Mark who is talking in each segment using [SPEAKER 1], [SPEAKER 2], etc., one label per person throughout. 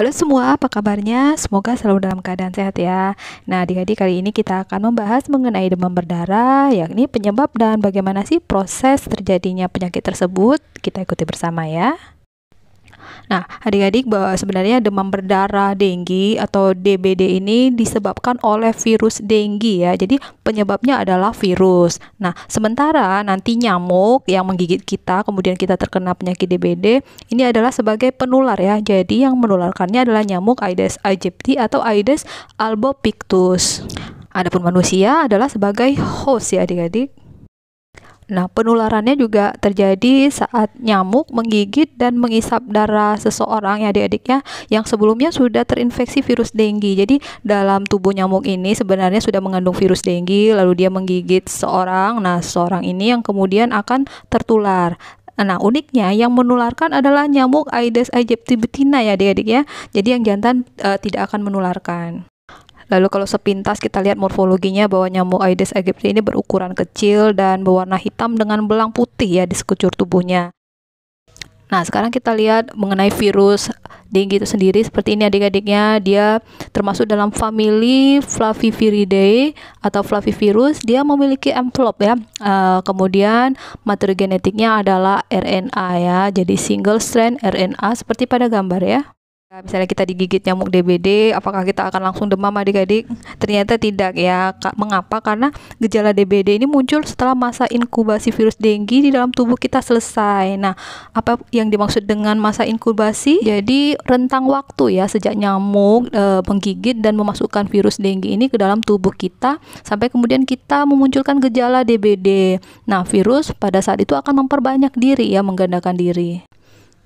[SPEAKER 1] Halo semua, apa kabarnya? Semoga selalu dalam keadaan sehat ya. Nah, adik-adik kali ini kita akan membahas mengenai demam berdarah, yakni penyebab dan bagaimana sih proses terjadinya penyakit tersebut. Kita ikuti bersama ya. Nah, adik-adik bahwa sebenarnya demam berdarah denggi atau DBD ini disebabkan oleh virus denggi ya. Jadi penyebabnya adalah virus. Nah, sementara nanti nyamuk yang menggigit kita kemudian kita terkena penyakit DBD ini adalah sebagai penular ya. Jadi yang menularkannya adalah nyamuk Aedes aegypti atau Aedes albopictus. Adapun manusia adalah sebagai host ya adik-adik. Nah, penularannya juga terjadi saat nyamuk menggigit dan mengisap darah seseorang ya adik adik ya, yang sebelumnya sudah terinfeksi virus denggi. Jadi, dalam tubuh nyamuk ini sebenarnya sudah mengandung virus denggi, lalu dia menggigit seorang. Nah, seorang ini yang kemudian akan tertular. Nah, uniknya yang menularkan adalah nyamuk Aedes aegypti betina ya adik-adik ya. Jadi yang jantan e, tidak akan menularkan. Lalu kalau sepintas kita lihat morfologinya bahwa nyamuk Aedes aegypti ini berukuran kecil dan berwarna hitam dengan belang putih ya di sekujur tubuhnya. Nah, sekarang kita lihat mengenai virus dengue itu sendiri. Seperti ini adik-adiknya, dia termasuk dalam family Flaviviridae atau Flavivirus. Dia memiliki envelope ya. Uh, kemudian materi genetiknya adalah RNA ya. Jadi single strand RNA seperti pada gambar ya. Misalnya kita digigit nyamuk DBD, apakah kita akan langsung demam adik-adik? Ternyata tidak ya. Mengapa? Karena gejala DBD ini muncul setelah masa inkubasi virus denggi di dalam tubuh kita selesai. Nah, apa yang dimaksud dengan masa inkubasi? Jadi rentang waktu ya sejak nyamuk e, menggigit dan memasukkan virus denggi ini ke dalam tubuh kita sampai kemudian kita memunculkan gejala DBD. Nah, virus pada saat itu akan memperbanyak diri ya, menggandakan diri.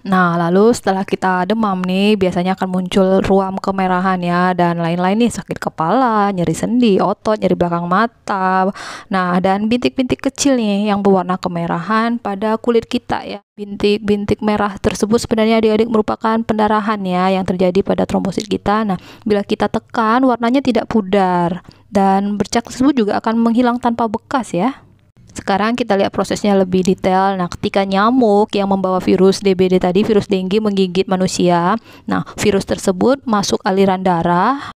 [SPEAKER 1] Nah, lalu setelah kita demam nih, biasanya akan muncul ruam kemerahan ya, dan lain-lain nih, sakit kepala, nyeri sendi, otot, nyeri belakang mata. Nah, dan bintik-bintik kecil nih yang berwarna kemerahan pada kulit kita ya. Bintik-bintik merah tersebut sebenarnya adik-adik merupakan pendarahan ya yang terjadi pada trombosit kita. Nah, bila kita tekan, warnanya tidak pudar dan bercak tersebut juga akan menghilang tanpa bekas ya. Sekarang kita lihat prosesnya lebih detail. Nah, ketika nyamuk yang membawa virus DBD tadi, virus dengue menggigit manusia. Nah, virus tersebut masuk aliran darah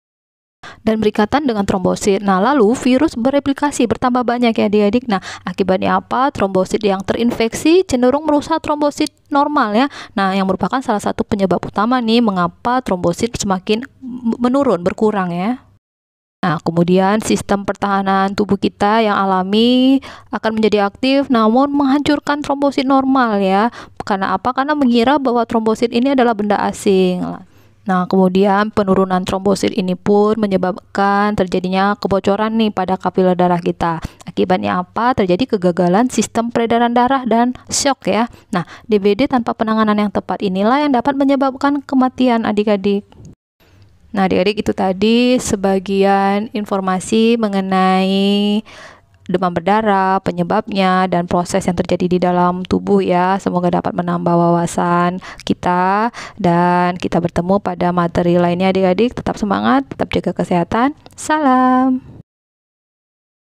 [SPEAKER 1] dan berikatan dengan trombosit. Nah, lalu virus bereplikasi bertambah banyak ya adik-adik. Nah, akibatnya apa? Trombosit yang terinfeksi cenderung merusak trombosit normal ya. Nah, yang merupakan salah satu penyebab utama nih mengapa trombosit semakin menurun, berkurang ya. Nah, kemudian sistem pertahanan tubuh kita yang alami akan menjadi aktif namun menghancurkan trombosit normal ya. Karena apa? Karena mengira bahwa trombosit ini adalah benda asing. Nah, kemudian penurunan trombosit ini pun menyebabkan terjadinya kebocoran nih pada kapiler darah kita. Akibatnya apa? Terjadi kegagalan sistem peredaran darah dan shock ya. Nah, DBD tanpa penanganan yang tepat inilah yang dapat menyebabkan kematian adik-adik. Nah, adik-adik itu tadi sebagian informasi mengenai demam berdarah, penyebabnya, dan proses yang terjadi di dalam tubuh ya. Semoga dapat menambah wawasan kita dan kita bertemu pada materi lainnya adik-adik. Tetap semangat, tetap jaga kesehatan. Salam.